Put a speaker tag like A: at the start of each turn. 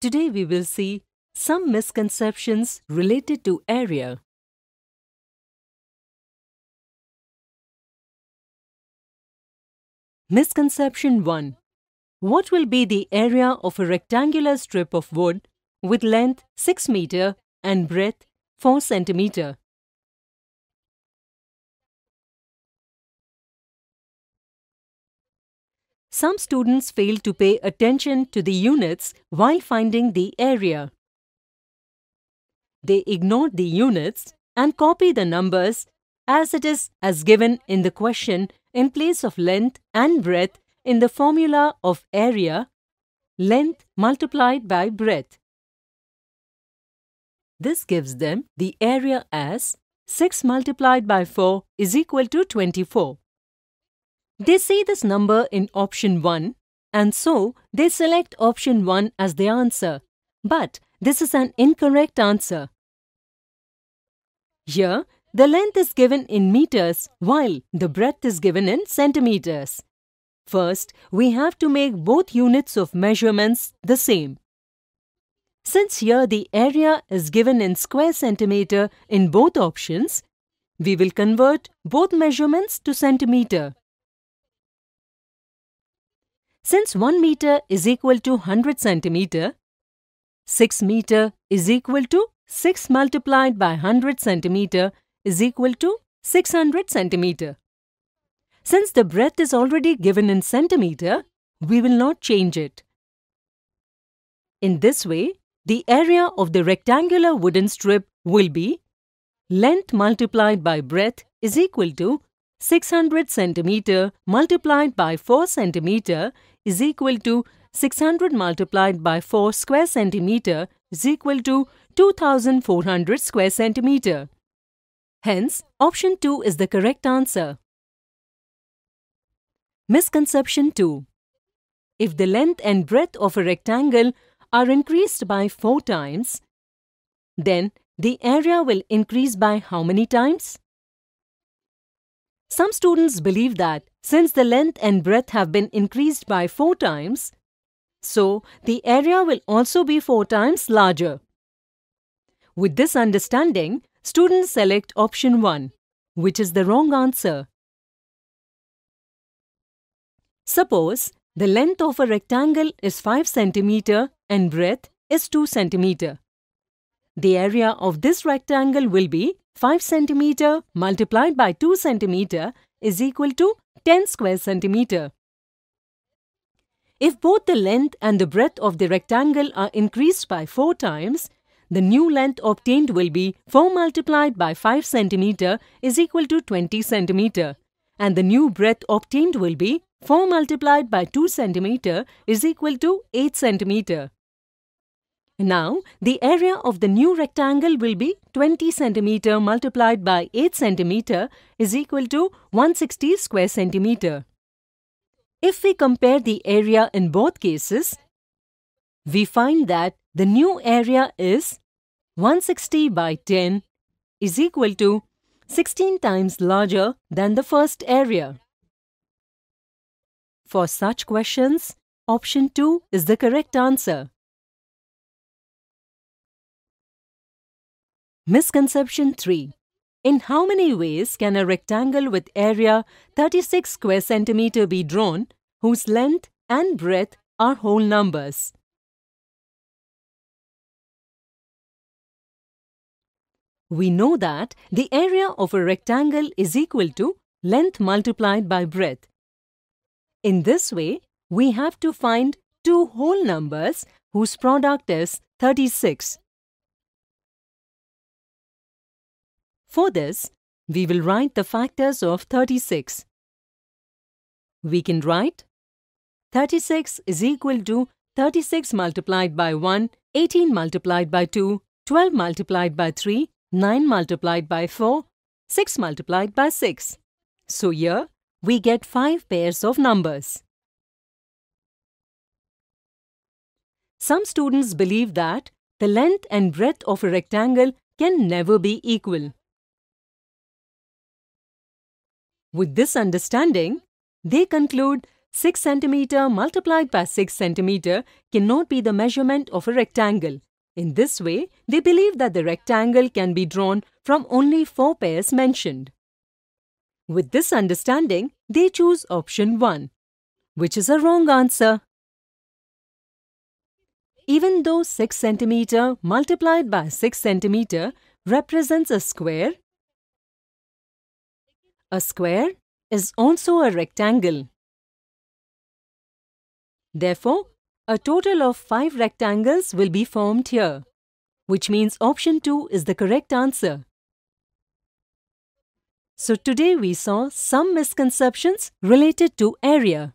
A: Today we will see some misconceptions related to area. Misconception 1. What will be the area of a rectangular strip of wood with length 6 meter and breadth 4
B: centimeter?
A: some students fail to pay attention to the units while finding the area. They ignore the units and copy the numbers as it is as given in the question in place of length and breadth in the formula of area, length multiplied by breadth. This gives them the area as 6 multiplied by 4 is equal to 24. They see this number in option 1 and so they select option 1 as the answer. But this is an incorrect answer. Here, the length is given in meters while the breadth is given in centimeters. First, we have to make both units of measurements the same. Since here the area is given in square centimeter in both options, we will convert both measurements to centimeter. Since 1 meter is equal to 100 centimeter, 6 meter is equal to 6 multiplied by 100 centimeter is equal to 600 centimeter. Since the breadth is already given in centimeter, we will not change it. In this way, the area of the rectangular wooden strip will be length multiplied by breadth is equal to 600 centimeter multiplied by 4 centimeter is equal to 600 multiplied by 4 square centimeter is equal to 2400 square centimeter. Hence, option 2 is the correct answer. Misconception 2 If the length and breadth of a rectangle are increased by 4 times, then the area will increase by how many times? Some students believe that since the length and breadth have been increased by 4 times, so the area will also be 4 times larger. With this understanding, students select option 1, which is the wrong answer. Suppose the length of a rectangle is 5 cm and breadth is 2 cm. The area of this rectangle will be 5 cm multiplied by 2 cm is equal to 10 square centimeter. If both the length and the breadth of the rectangle are increased by 4 times, the new length obtained will be 4 multiplied by 5 centimeter is equal to 20 centimeter, and the new breadth obtained will be 4 multiplied by 2 centimeter is equal to 8 centimeter. Now, the area of the new rectangle will be 20 centimeter multiplied by 8 centimeter is equal to 160 square centimeter. If we compare the area in both cases, we find that the new area is 160 by 10 is equal to 16 times larger than the first area. For such questions, option 2 is the correct
B: answer. Misconception
A: 3. In how many ways can a rectangle with area 36 square centimeter be drawn whose length and breadth are whole numbers? We know that the area of a rectangle is equal to length multiplied by breadth. In this way, we have to find two whole numbers
B: whose product is 36.
A: For this, we will write the factors of 36. We can write 36 is equal to 36 multiplied by 1, 18 multiplied by 2, 12 multiplied by 3, 9 multiplied by 4, 6 multiplied by 6. So here, we get 5 pairs of numbers. Some students believe that the length and breadth of a rectangle can never be equal. With this understanding, they conclude 6 cm multiplied by 6 cm cannot be the measurement of a rectangle. In this way, they believe that the rectangle can be drawn from only four pairs mentioned. With this understanding, they choose option 1, which is a wrong answer. Even though 6 cm multiplied by 6 cm represents a square, a square is also a rectangle. Therefore, a total of 5 rectangles will be formed here, which means option 2 is the correct answer. So today we saw some misconceptions related to area.